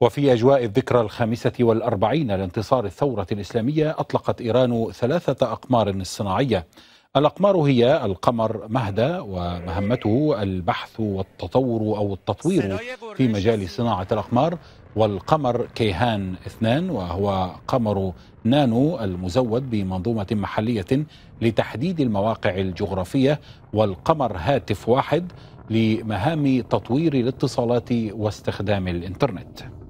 وفي أجواء الذكرى الخامسة والأربعين لانتصار الثورة الإسلامية أطلقت إيران ثلاثة أقمار صناعية الأقمار هي القمر مهدى ومهمته البحث والتطور أو التطوير في مجال صناعة الأقمار والقمر كيهان اثنان وهو قمر نانو المزود بمنظومة محلية لتحديد المواقع الجغرافية والقمر هاتف واحد لمهام تطوير الاتصالات واستخدام الإنترنت